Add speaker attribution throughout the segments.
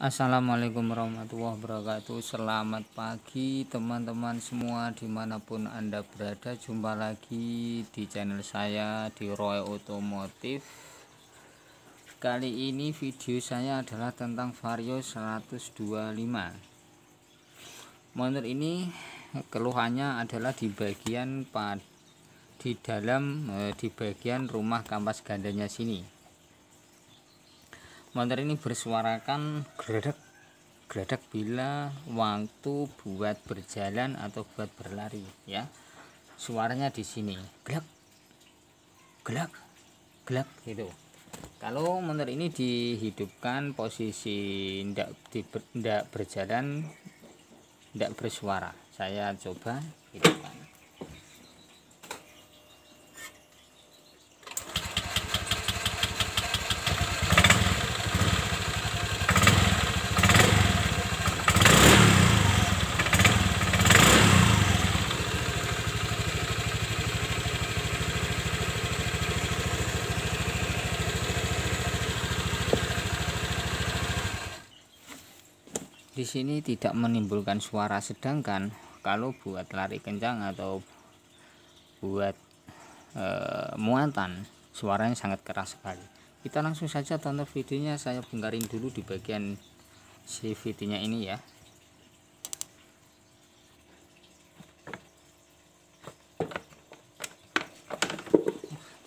Speaker 1: Assalamualaikum warahmatullahi wabarakatuh Selamat pagi teman-teman semua dimanapun anda berada Jumpa lagi di channel saya di Roy Otomotif Kali ini video saya adalah tentang Vario 125 Motor ini keluhannya adalah di bagian pad, di dalam eh, di bagian rumah kampas gandanya sini motor ini bersuarakan geredek geredek bila waktu buat berjalan atau buat berlari ya suaranya di sini gelak gelak gelak gitu kalau motor ini dihidupkan posisi tidak tidak berjalan tidak bersuara saya coba hidupkan di sini tidak menimbulkan suara sedangkan kalau buat lari kencang atau buat e, muatan suaranya sangat keras sekali kita langsung saja tonton videonya saya bongkarin dulu di bagian CVT nya ini ya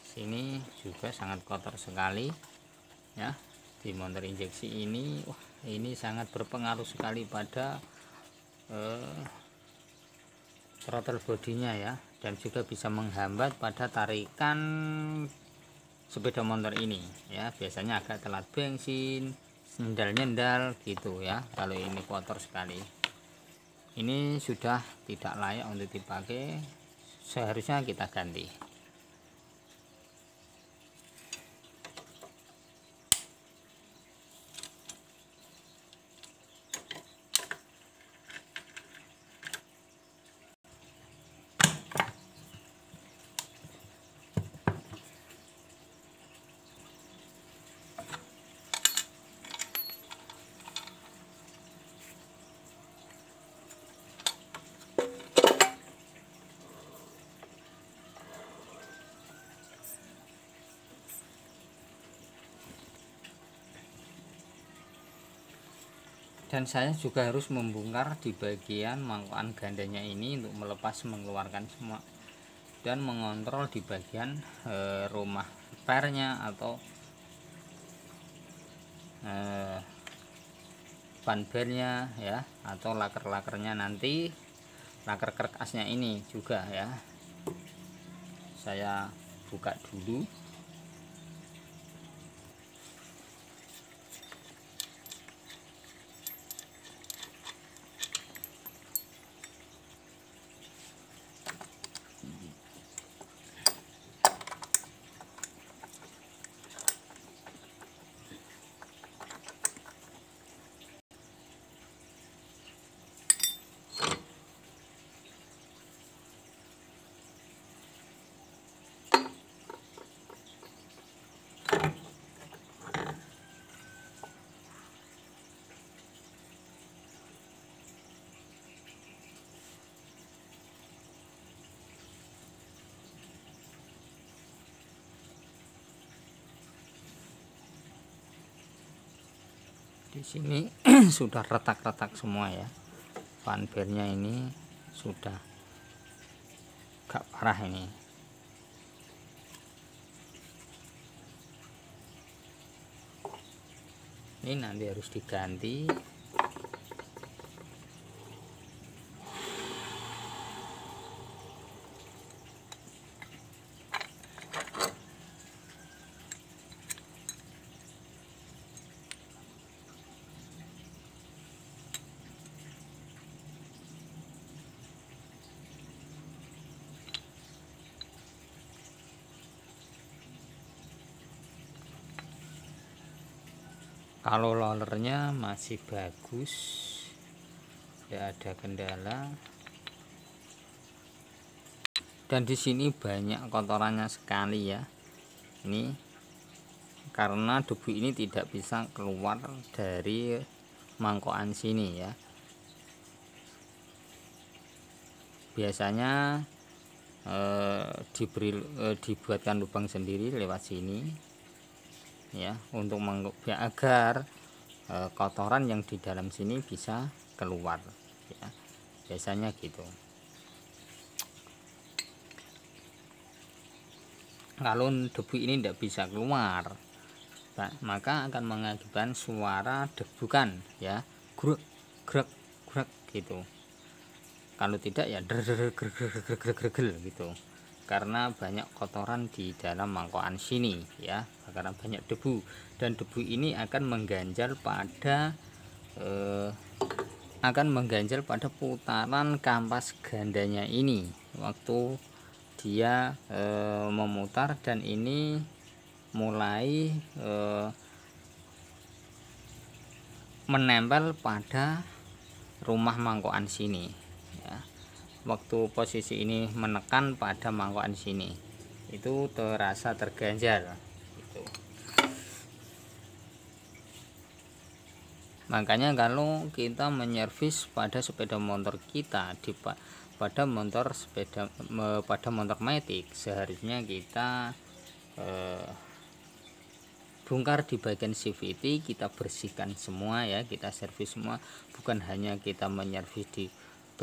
Speaker 1: sini juga sangat kotor sekali ya di motor injeksi ini wah ini sangat berpengaruh sekali pada eh, throttle bodinya ya dan juga bisa menghambat pada tarikan sepeda motor ini ya biasanya agak telat bensin nendal-nendal gitu ya kalau ini kotor sekali ini sudah tidak layak untuk dipakai seharusnya kita ganti dan saya juga harus membongkar di bagian mangkokan gandanya ini untuk melepas mengeluarkan semua dan mengontrol di bagian e, rumah pernya atau e, ban bernya ya atau laker-lakernya nanti laker kertasnya ini juga ya saya buka dulu di sini sudah retak-retak semua ya fanbirnya ini sudah gak parah ini ini nanti harus diganti kalau rollernya masih bagus ya ada kendala dan di sini banyak kotorannya sekali ya ini karena debu ini tidak bisa keluar dari mangkokan sini ya biasanya eh, diberi eh, dibuatkan lubang sendiri lewat sini ya untuk ya agar e, kotoran yang di dalam sini bisa keluar ya biasanya gitu kalau debu ini tidak bisa keluar maka akan mengakibatkan suara debukan ya grek grek grek gitu kalau tidak ya gregel gitu karena banyak kotoran di dalam mangkokan sini ya karena banyak debu dan debu ini akan mengganjal pada eh, akan mengganjal pada putaran kampas gandanya ini waktu dia eh, memutar dan ini mulai eh, menempel pada rumah mangkokan sini waktu posisi ini menekan pada mangkokan sini itu terasa terganjal itu makanya kalau kita menyervis pada sepeda motor kita di pada motor sepeda pada motor matic seharusnya kita eh, bongkar di bagian CVT kita bersihkan semua ya kita servis semua bukan hanya kita menyervis di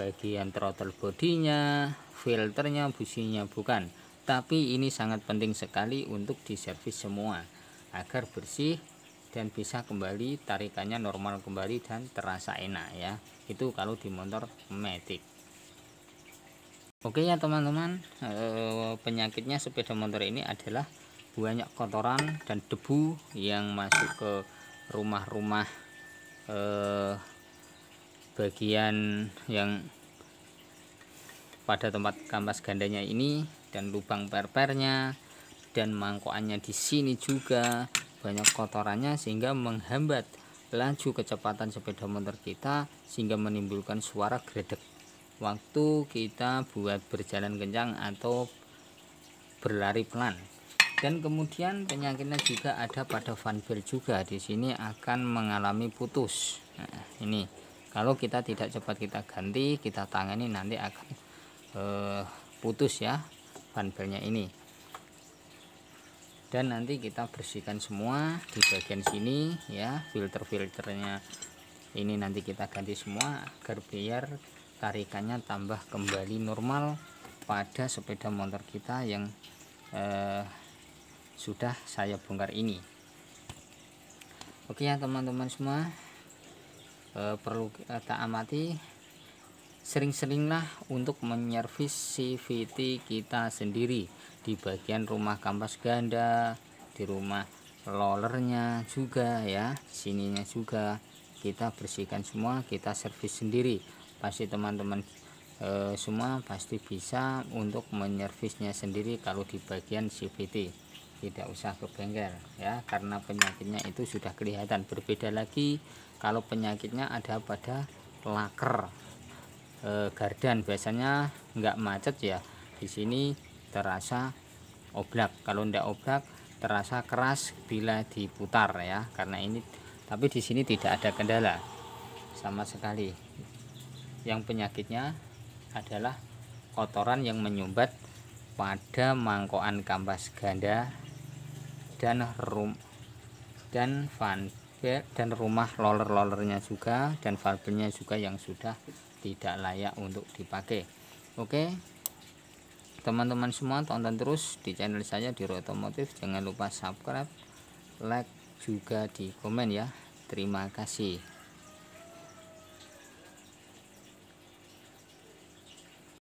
Speaker 1: bagian throttle bodinya filternya businya bukan tapi ini sangat penting sekali untuk diservis semua agar bersih dan bisa kembali tarikannya normal kembali dan terasa enak ya itu kalau di motor matic oke ya teman-teman eh, penyakitnya sepeda motor ini adalah banyak kotoran dan debu yang masuk ke rumah-rumah eh bagian yang pada tempat kampas gandanya ini dan lubang perpernya dan mangkokannya di sini juga banyak kotorannya sehingga menghambat laju kecepatan sepeda motor kita sehingga menimbulkan suara gredek waktu kita buat berjalan kencang atau berlari pelan dan kemudian penyakitnya juga ada pada fanbel juga di sini akan mengalami putus nah, ini kalau kita tidak cepat kita ganti kita tangani nanti akan eh, putus ya ban belnya ini dan nanti kita bersihkan semua di bagian sini ya filter-filternya ini nanti kita ganti semua agar biar tarikannya tambah kembali normal pada sepeda motor kita yang eh, sudah saya bongkar ini oke ya teman-teman semua e, perlu kita amati sering-seringlah untuk menyervis CVT kita sendiri di bagian rumah kampas ganda di rumah lolernya juga ya sininya juga kita bersihkan semua kita servis sendiri pasti teman-teman e, semua pasti bisa untuk menyervisnya sendiri kalau di bagian CVT tidak usah ke bengkel ya karena penyakitnya itu sudah kelihatan berbeda lagi kalau penyakitnya ada pada laker e, gardan biasanya enggak macet ya di sini terasa oblak kalau ndak oblak terasa keras bila diputar ya karena ini tapi di sini tidak ada kendala sama sekali yang penyakitnya adalah kotoran yang menyumbat pada mangkokan kampas ganda dan room dan van dan rumah loler-lolernya juga dan valvenya juga yang sudah tidak layak untuk dipakai oke teman-teman semua tonton terus di channel saya di Rotomotif jangan lupa subscribe like juga di komen ya terima kasih